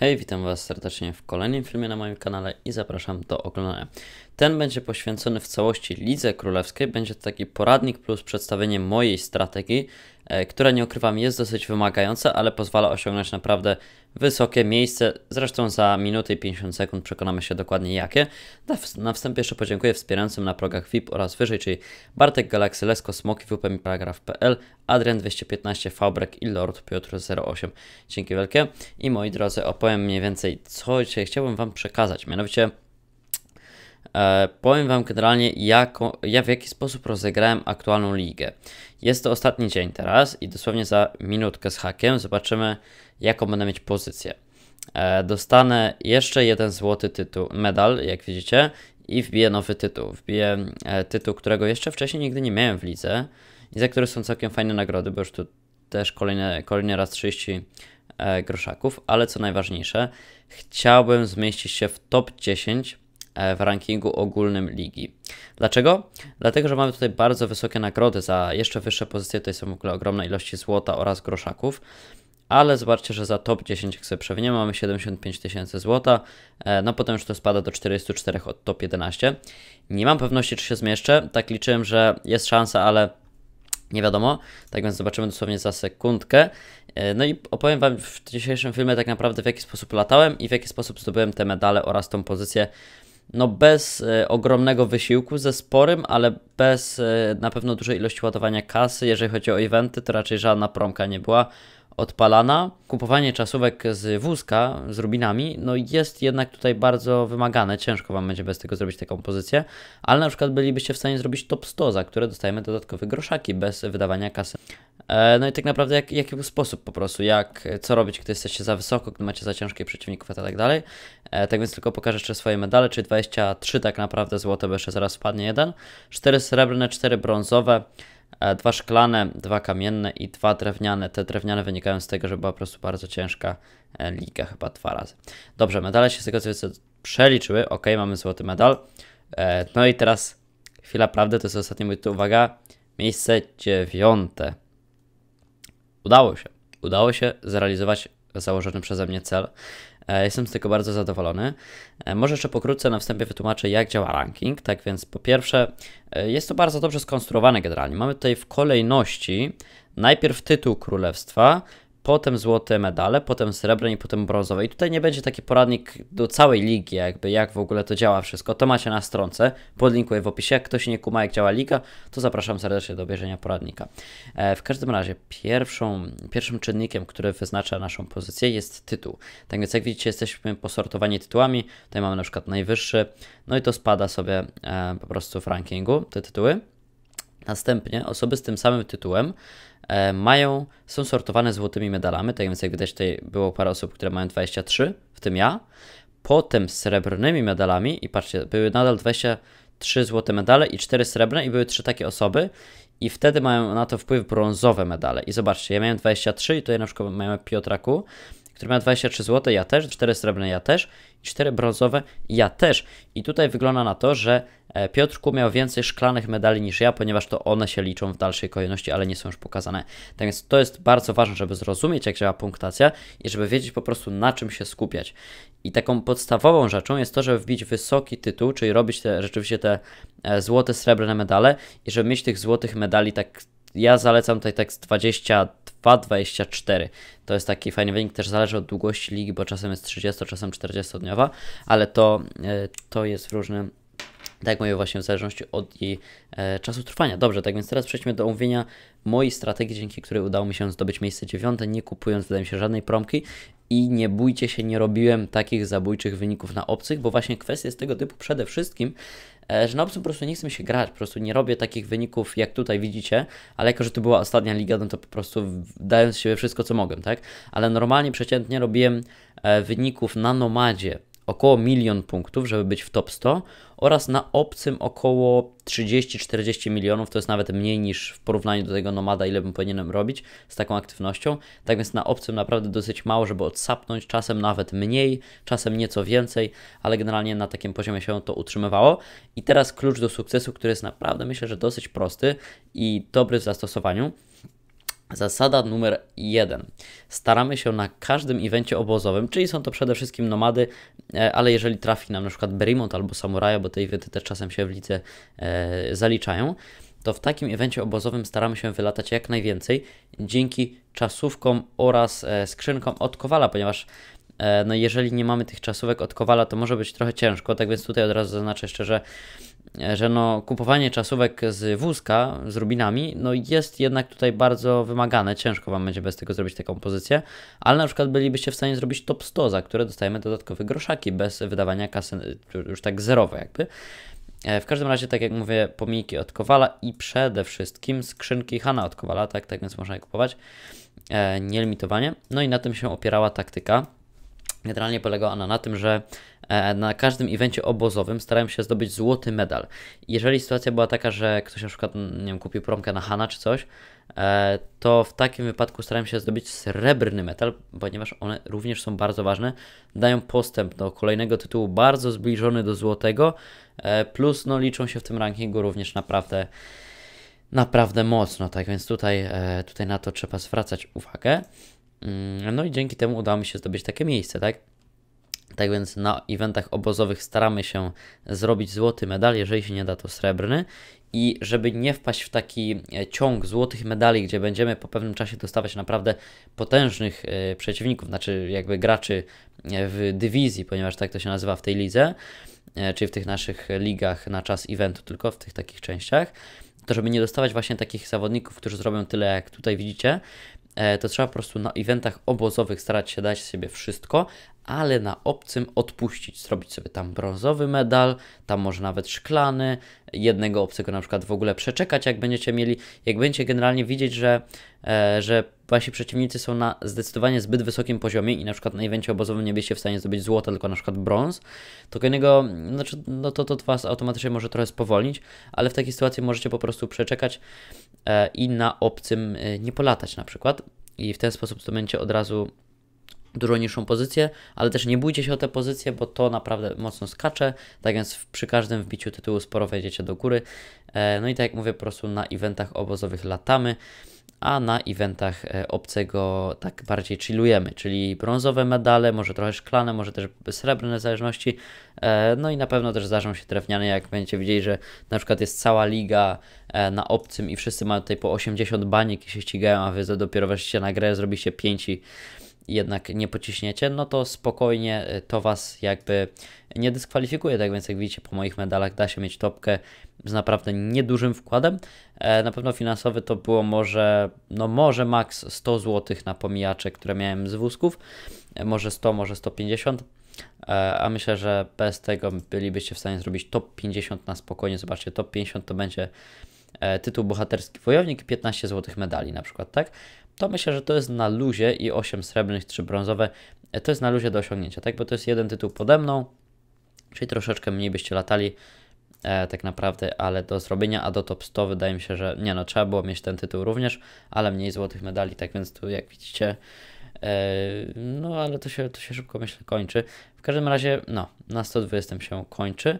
Hej, witam Was serdecznie w kolejnym filmie na moim kanale i zapraszam do oglądania. Ten będzie poświęcony w całości Lidze Królewskiej, będzie to taki poradnik plus przedstawienie mojej strategii, E, która nie ukrywam jest dosyć wymagająca, ale pozwala osiągnąć naprawdę wysokie miejsce. Zresztą za minutę i 50 sekund przekonamy się dokładnie jakie. Na wstępie jeszcze podziękuję wspierającym na progach VIP oraz wyżej, czyli Bartek Galaxy Lesko, Smoki, WP i Paragraf.pl, Adrian 215, Fabrek i Lord Piotr 08. Dzięki wielkie. I moi drodzy, opowiem mniej więcej co dzisiaj chciałbym Wam przekazać. Mianowicie E, powiem Wam generalnie, jako, ja w jaki sposób rozegrałem aktualną ligę. Jest to ostatni dzień teraz i dosłownie za minutkę z hakiem zobaczymy, jaką będę mieć pozycję. E, dostanę jeszcze jeden złoty tytuł, medal, jak widzicie, i wbiję nowy tytuł. Wbiję e, tytuł, którego jeszcze wcześniej nigdy nie miałem w lidze i za który są całkiem fajne nagrody, bo już tu też kolejne, kolejny raz 30 e, groszaków, ale co najważniejsze, chciałbym zmieścić się w top 10 E, w rankingu ogólnym ligi. Dlaczego? Dlatego, że mamy tutaj bardzo wysokie nagrody za jeszcze wyższe pozycje, tutaj są w ogóle ogromne ilości złota oraz groszaków ale zobaczcie, że za top 10, jak sobie przewiniemy, mamy 75 tysięcy złota, e, no potem już to spada do 44 od top 11. Nie mam pewności, czy się zmieszczę, tak liczyłem, że jest szansa, ale nie wiadomo, tak więc zobaczymy dosłownie za sekundkę. E, no i opowiem Wam w dzisiejszym filmie tak naprawdę w jaki sposób latałem i w jaki sposób zdobyłem te medale oraz tą pozycję, no bez e, ogromnego wysiłku, ze sporym, ale bez e, na pewno dużej ilości ładowania kasy. Jeżeli chodzi o eventy, to raczej żadna promka nie była odpalana. Kupowanie czasówek z wózka, z rubinami, no jest jednak tutaj bardzo wymagane. Ciężko Wam będzie bez tego zrobić taką pozycję, ale na przykład bylibyście w stanie zrobić top 100, za które dostajemy dodatkowe groszaki bez wydawania kasy. E, no i tak naprawdę jak, jaki był sposób po prostu, jak, co robić, gdy jesteście za wysoko, gdy macie za ciężkie przeciwników itd tak, e, tak więc tylko pokażę jeszcze swoje medale, czyli 23 tak naprawdę złote, bo jeszcze zaraz wpadnie jeden, 4 srebrne, 4 brązowe, E, dwa szklane, dwa kamienne i dwa drewniane. Te drewniane wynikają z tego, że była po prostu bardzo ciężka e, liga, chyba dwa razy. Dobrze, medale się z tego co przeliczyły. Ok, mamy złoty medal. E, no i teraz chwila prawdy, to jest ostatni mój tu, uwaga, miejsce dziewiąte. Udało się. Udało się zrealizować założony przeze mnie cel. E, jestem z tego bardzo zadowolony. E, może jeszcze pokrótce na wstępie wytłumaczę, jak działa ranking. Tak więc, po pierwsze, e, jest to bardzo dobrze skonstruowane generalnie. Mamy tutaj w kolejności najpierw tytuł królestwa, potem złote medale, potem srebrne i potem brązowe. I tutaj nie będzie taki poradnik do całej ligi, jakby jak w ogóle to działa wszystko. To macie na stronce, podlinkuję w opisie. Jak ktoś nie kuma jak działa liga, to zapraszam serdecznie do bierzenia poradnika. E, w każdym razie pierwszą, pierwszym czynnikiem, który wyznacza naszą pozycję jest tytuł. Tak więc jak widzicie jesteśmy posortowani tytułami. Tutaj mamy na przykład najwyższy, no i to spada sobie e, po prostu w rankingu te tytuły. Następnie osoby z tym samym tytułem E, mają, są sortowane złotymi medalami, tak więc jak widać tutaj było parę osób, które mają 23, w tym ja. Potem z srebrnymi medalami i patrzcie, były nadal 23 złote medale i 4 srebrne i były 3 takie osoby i wtedy mają na to wpływ brązowe medale. I zobaczcie, ja miałem 23 i tutaj na przykład mamy Piotraku, który ma 23 złote, ja też, 4 srebrne, ja też i 4 brązowe, ja też. I tutaj wygląda na to, że e, Piotrku miał więcej szklanych medali niż ja, ponieważ to one się liczą w dalszej kolejności, ale nie są już pokazane. Tak więc to jest bardzo ważne, żeby zrozumieć, jak działa punktacja i żeby wiedzieć po prostu na czym się skupiać. I taką podstawową rzeczą jest to, żeby wbić wysoki tytuł, czyli robić te, rzeczywiście te e, złote, srebrne medale i żeby mieć tych złotych medali tak ja zalecam tutaj tekst 22-24. To jest taki fajny wynik, też zależy od długości ligi, bo czasem jest 30, czasem 40-dniowa, ale to, e, to jest w różnym tak jak mówię, właśnie w zależności od jej e, czasu trwania. Dobrze, tak więc teraz przejdźmy do omówienia mojej strategii, dzięki której udało mi się zdobyć miejsce dziewiąte, nie kupując, wydaje mi się, żadnej promki. I nie bójcie się, nie robiłem takich zabójczych wyników na obcych, bo właśnie kwestie z tego typu przede wszystkim E, że na obcym po prostu nie chcę się grać, po prostu nie robię takich wyników, jak tutaj widzicie, ale jako, że to była ostatnia liga, no to po prostu dając siebie wszystko, co mogłem, tak? Ale normalnie, przeciętnie robiłem e, wyników na Nomadzie około milion punktów, żeby być w top 100 oraz na obcym około 30-40 milionów, to jest nawet mniej niż w porównaniu do tego nomada, ile bym powinienem robić z taką aktywnością. Tak więc na obcym naprawdę dosyć mało, żeby odsapnąć, czasem nawet mniej, czasem nieco więcej, ale generalnie na takim poziomie się to utrzymywało. I teraz klucz do sukcesu, który jest naprawdę myślę, że dosyć prosty i dobry w zastosowaniu, Zasada numer jeden. Staramy się na każdym evencie obozowym, czyli są to przede wszystkim nomady, e, ale jeżeli trafi nam na przykład Berimont albo Samuraja, bo te eventy też czasem się w lidze e, zaliczają, to w takim evencie obozowym staramy się wylatać jak najwięcej dzięki czasówkom oraz e, skrzynkom od Kowala, ponieważ e, no jeżeli nie mamy tych czasówek od Kowala, to może być trochę ciężko, tak więc tutaj od razu zaznaczę jeszcze, że że no, kupowanie czasówek z wózka, z rubinami, no jest jednak tutaj bardzo wymagane. Ciężko Wam będzie bez tego zrobić taką pozycję, ale na przykład bylibyście w stanie zrobić top 100, za które dostajemy dodatkowe groszaki bez wydawania kasy już tak zerowe jakby. E, w każdym razie, tak jak mówię, pomijki od Kowala i przede wszystkim skrzynki Hana od Kowala, tak, tak więc można je kupować e, nielimitowanie. No i na tym się opierała taktyka. Generalnie polegała ona na tym, że E, na każdym evencie obozowym starałem się zdobyć złoty medal. Jeżeli sytuacja była taka, że ktoś na przykład nie wiem, kupił promkę na Hana czy coś, e, to w takim wypadku starałem się zdobyć srebrny medal, ponieważ one również są bardzo ważne. Dają postęp do kolejnego tytułu bardzo zbliżony do złotego, e, plus no, liczą się w tym rankingu również naprawdę naprawdę mocno, tak więc tutaj, tutaj na to trzeba zwracać uwagę. Mm, no i dzięki temu udało mi się zdobyć takie miejsce, tak? Tak więc na eventach obozowych staramy się zrobić złoty medal, jeżeli się nie da to srebrny. I żeby nie wpaść w taki e, ciąg złotych medali, gdzie będziemy po pewnym czasie dostawać naprawdę potężnych e, przeciwników, znaczy jakby graczy e, w dywizji, ponieważ tak to się nazywa w tej lidze, czyli w tych naszych ligach na czas eventu, tylko w tych takich częściach, to żeby nie dostawać właśnie takich zawodników, którzy zrobią tyle, jak tutaj widzicie, to trzeba po prostu na eventach obozowych starać się dać sobie wszystko, ale na obcym odpuścić, zrobić sobie tam brązowy medal, tam może nawet szklany, jednego obcego na przykład w ogóle przeczekać, jak będziecie mieli, jak będziecie generalnie widzieć, że, e, że wasi przeciwnicy są na zdecydowanie zbyt wysokim poziomie i na przykład na evencie obozowym nie będziecie w stanie zdobyć złota, tylko na przykład brąz, to kolejnego, znaczy, no to, to was automatycznie może trochę spowolnić, ale w takiej sytuacji możecie po prostu przeczekać e, i na obcym e, nie polatać na przykład i w ten sposób to będzie od razu dużo niższą pozycję, ale też nie bójcie się o te pozycje, bo to naprawdę mocno skacze, tak więc przy każdym wbiciu tytułu sporo wejdziecie do góry. E, no i tak jak mówię, po prostu na eventach obozowych latamy, a na eventach e, obcego tak bardziej chillujemy, czyli brązowe medale, może trochę szklane, może też srebrne w zależności, e, no i na pewno też zdarzą się drewniane, jak będziecie widzieli, że na przykład jest cała liga na obcym i wszyscy mają tutaj po 80 baniek i się ścigają, a wy dopiero weźcie na grę, zrobiliście 5 i jednak nie pociśniecie, no to spokojnie y, to Was jakby nie dyskwalifikuje. Tak więc jak widzicie po moich medalach da się mieć topkę z naprawdę niedużym wkładem. E, na pewno finansowy to było może, no może maks 100 zł na pomijacze, które miałem z wózków. E, może 100, może 150. E, a myślę, że bez tego bylibyście w stanie zrobić top 50 na spokojnie. Zobaczcie, top 50 to będzie tytuł bohaterski wojownik i 15 złotych medali na przykład, tak? to myślę, że to jest na luzie i 8 srebrnych, 3 brązowe, e, to jest na luzie do osiągnięcia, tak? Bo to jest jeden tytuł pode mną, czyli troszeczkę mniej byście latali e, tak naprawdę, ale do zrobienia, a do top 100 wydaje mi się, że nie no, trzeba było mieć ten tytuł również, ale mniej złotych medali, tak więc tu jak widzicie, e, no ale to się, to się szybko myślę kończy. W każdym razie, no, na 120 się kończy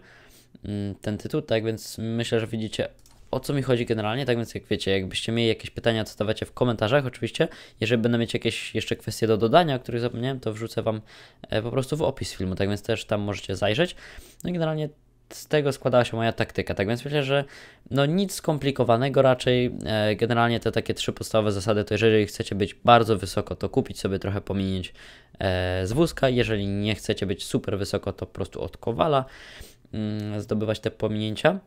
mm, ten tytuł, tak więc myślę, że widzicie o co mi chodzi generalnie. Tak więc, jak wiecie, jakbyście mieli jakieś pytania, to stawiacie w komentarzach oczywiście. Jeżeli będę mieć jakieś jeszcze kwestie do dodania, o których zapomniałem, to wrzucę Wam e, po prostu w opis filmu. Tak więc też tam możecie zajrzeć. No i generalnie z tego składała się moja taktyka. Tak więc myślę, że no nic skomplikowanego raczej. E, generalnie te takie trzy podstawowe zasady to jeżeli chcecie być bardzo wysoko, to kupić sobie trochę pominięć e, z wózka. Jeżeli nie chcecie być super wysoko, to po prostu od kowala mm, zdobywać te pominięcia.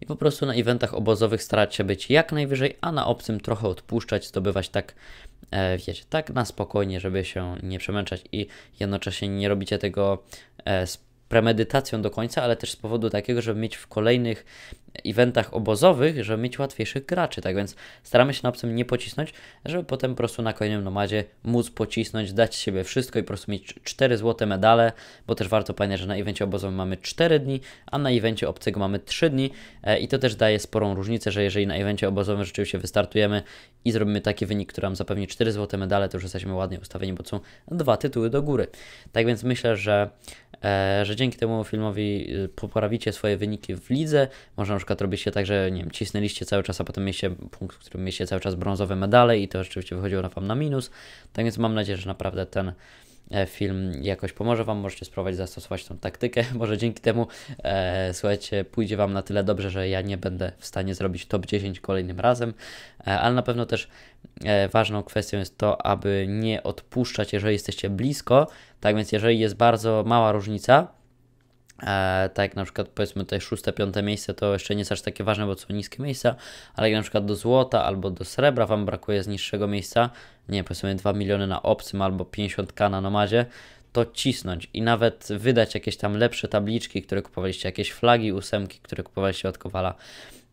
I po prostu na eventach obozowych starać się być jak najwyżej, a na obcym trochę odpuszczać, zdobywać tak, e, wiecie, tak na spokojnie, żeby się nie przemęczać i jednocześnie nie robicie tego e, z premedytacją do końca, ale też z powodu takiego, żeby mieć w kolejnych eventach obozowych, żeby mieć łatwiejszych graczy, tak więc staramy się na obcym nie pocisnąć, żeby potem po prostu na kolejnym nomadzie móc pocisnąć, dać siebie wszystko i po prostu mieć 4 złote medale, bo też warto pamiętać, że na evencie obozowym mamy 4 dni, a na evencie obcego mamy 3 dni e, i to też daje sporą różnicę, że jeżeli na evencie obozowym rzeczywiście wystartujemy i zrobimy taki wynik, który nam zapewni 4 złote medale, to już jesteśmy ładnie ustawieni, bo są dwa tytuły do góry. Tak więc myślę, że, e, że dzięki temu filmowi y, poprawicie swoje wyniki w lidze, można już przykład się tak, że nie wiem, cisnęliście cały czas, a potem mieliście punkt, w którym mieliście cały czas brązowe medale i to rzeczywiście wychodziło na Wam na minus. Tak więc mam nadzieję, że naprawdę ten e, film jakoś pomoże Wam, możecie spróbować zastosować tą taktykę, może dzięki temu e, słuchajcie, pójdzie Wam na tyle dobrze, że ja nie będę w stanie zrobić top 10 kolejnym razem, e, ale na pewno też e, ważną kwestią jest to, aby nie odpuszczać, jeżeli jesteście blisko, tak więc jeżeli jest bardzo mała różnica, E, tak jak na przykład powiedzmy tutaj szóste, piąte miejsce to jeszcze nie jest aż takie ważne, bo to są niskie miejsca, ale jak na przykład do złota albo do srebra Wam brakuje z niższego miejsca, nie powiedzmy 2 miliony na obcym albo 50k na nomadzie, to cisnąć i nawet wydać jakieś tam lepsze tabliczki, które kupowaliście, jakieś flagi ósemki, które kupowaliście od Kowala,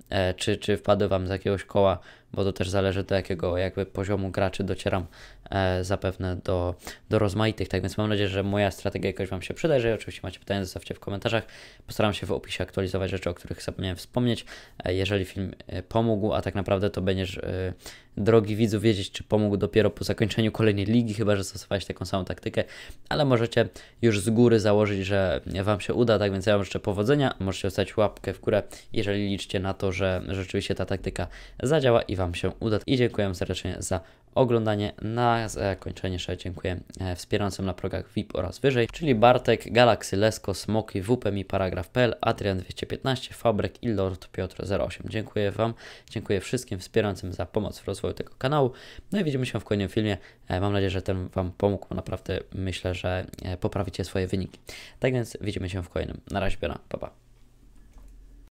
e, czy, czy wpadły Wam z jakiegoś koła, bo to też zależy do jakiego jakby poziomu graczy docieram e, zapewne do, do rozmaitych. Tak więc mam nadzieję, że moja strategia jakoś Wam się przyda. Jeżeli oczywiście macie pytania, zostawcie w komentarzach. Postaram się w opisie aktualizować rzeczy, o których zapomniałem wspomnieć. E, jeżeli film e, pomógł, a tak naprawdę to będziesz, e, drogi widzu, wiedzieć, czy pomógł dopiero po zakończeniu kolejnej ligi, chyba że stosowałeś taką samą taktykę, ale możecie już z góry założyć, że Wam się uda. Tak więc ja Wam życzę powodzenia. Możecie dostać łapkę w górę, jeżeli liczycie na to, że rzeczywiście ta taktyka zadziała i Wam Wam się uda. I dziękuję serdecznie za oglądanie. Na zakończenie jeszcze dziękuję e, wspierającym na progach VIP oraz wyżej, czyli Bartek, Galaxy, Lesko, Smoki, WP Paragraf paragraf.pl, Adrian215, Fabrek i Lord Piotr08. Dziękuję Wam, dziękuję wszystkim wspierającym za pomoc w rozwoju tego kanału. No i widzimy się w kolejnym filmie. E, mam nadzieję, że ten Wam pomógł, bo naprawdę myślę, że e, poprawicie swoje wyniki. Tak więc widzimy się w kolejnym. Na razie, biorę. pa pa.